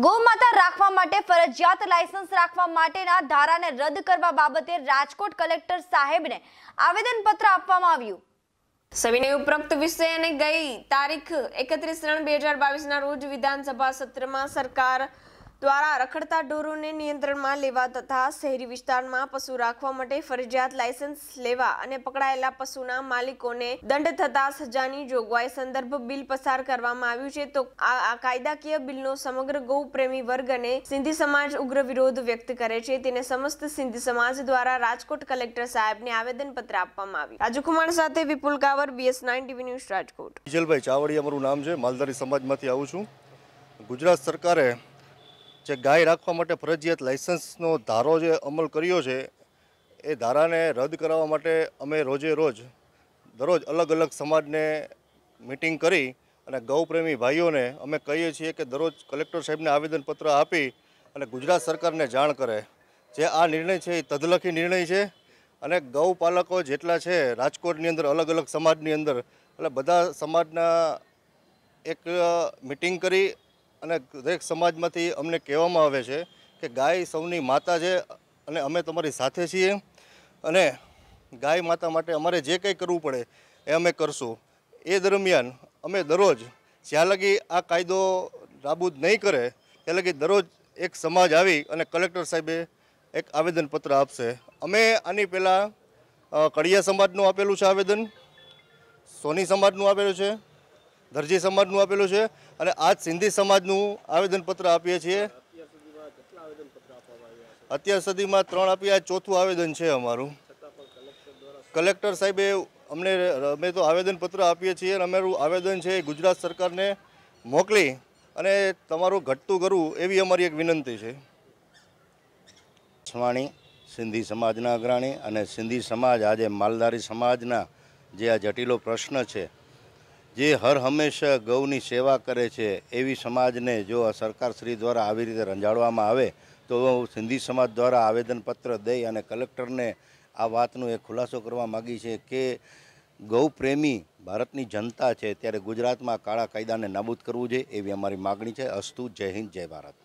ગોમાતા રાખવા માટે ફરજિયાત લાયસન્સ રાખવા માટેના ધારાને રદ કરવા બાબતે રાજકોટ કલેક્ટર સાહેબને આવેદનપત્ર આપવામાં આવ્યું સવિનય ઉપરોક્ત વિષય અને ગઈ તારીખ એકત્રીસ ત્રણ બે હજાર બાવીસના રોજ વિધાનસભા સત્રમાં સરકાર દ્વારા રખડતા ઢોરોને નિયંત્રણમાં લેવા તથા શહેરી વિસ્તારમાં પશુ રાખવા માટે ફરજિયાત લાયસન્સ લેવા અને પકડાયેલા પશુના માલિકોને દંડ થતા સજાની જોગવાઈ સંદર્ભ બિલ પસાર કરવામાં આવ્યું છે તો આ કાયદાકીય બિલનો સમગ્ર ગૌ પ્રેમી વર્ગ અને સિંધી સમાજ ઉગ્ર વિરોધ વ્યક્ત કરે છે તેને સમસ્ત સિંધી સમાજ દ્વારા રાજકોટ કલેક્ટર સાહેબને આવેદનપત્ર આપવામાં આવ્યું રાજુકુમાર સાથે Vipul Kavar B S nine TV news Rajkot Vijalbhai Chavdi અમારું નામ છે માલધારી સમાજમાંથી આવું છું ગુજરાત સરકારે જે ગાય રાખવા માટે ફરજિયાત લાઇસન્સનો ધારો જે અમલ કર્યો છે એ ધારાને રદ કરાવવા માટે અમે રોજે રોજ દરરોજ અલગ અલગ સમાજને મિટિંગ કરી અને ગૌપ્રેમી ભાઈઓને અમે કહીએ છીએ કે દરરોજ કલેક્ટર સાહેબને આવેદનપત્ર આપી અને ગુજરાત સરકારને જાણ કરે જે આ નિર્ણય છે એ તદલખી નિર્ણય છે અને ગૌપાલકો જેટલા છે રાજકોટની અંદર અલગ અલગ સમાજની અંદર એટલે બધા સમાજના એક મિટિંગ કરી અને દરેક સમાજમાંથી અમને કહેવામાં આવે છે કે ગાય સૌની માતા છે અને અમે તમારી સાથે છીએ અને ગાય માતા માટે અમારે જે કંઈ કરવું પડે એ અમે કરશું એ દરમિયાન અમે દરરોજ જ્યાં લગી આ કાયદો નાબૂદ નહીં કરે ત્યાં લગી દરરોજ એક સમાજ આવી અને કલેક્ટર સાહેબે એક આવેદનપત્ર આપશે અમે આની પહેલાં કડિયા સમાજનું આપેલું છે આવેદન સોની સમાજનું આપેલું છે દરજી સમાજનું આપેલું છે અને આજ સિંધી સમાજનું આવેદનપત્ર આપીએ છીએ અત્યાર સુધીમાં ત્રણ આપ્યા ચોથું આવેદન છે અમારું કલેક્ટર સાહેબે અમને અમે તો આવેદનપત્ર આપીએ છીએ અને અમારું આવેદન છે ગુજરાત સરકારને મોકલી અને તમારું ઘટતું કરવું એવી અમારી એક વિનંતી છે છવાણી સિંધી સમાજના અગ્રણી અને સિંધી સમાજ આજે માલધારી સમાજના જે આ જટિલો પ્રશ્ન છે જે હર હંમેશા ગૌની સેવા કરે છે એવી સમાજને જો સરકારશ્રી દ્વારા આવી રીતે રંજાડવામાં આવે તો સિંધી સમાજ દ્વારા આવેદનપત્ર દઈ અને કલેક્ટરને આ વાતનો એ ખુલાસો કરવા માગી છે કે ગૌપ્રેમી ભારતની જનતા છે ત્યારે ગુજરાતમાં કાળા કાયદાને નાબૂદ કરવું જોઈએ એવી અમારી માગણી છે અસ્તુ જય હિન્દ જય ભારત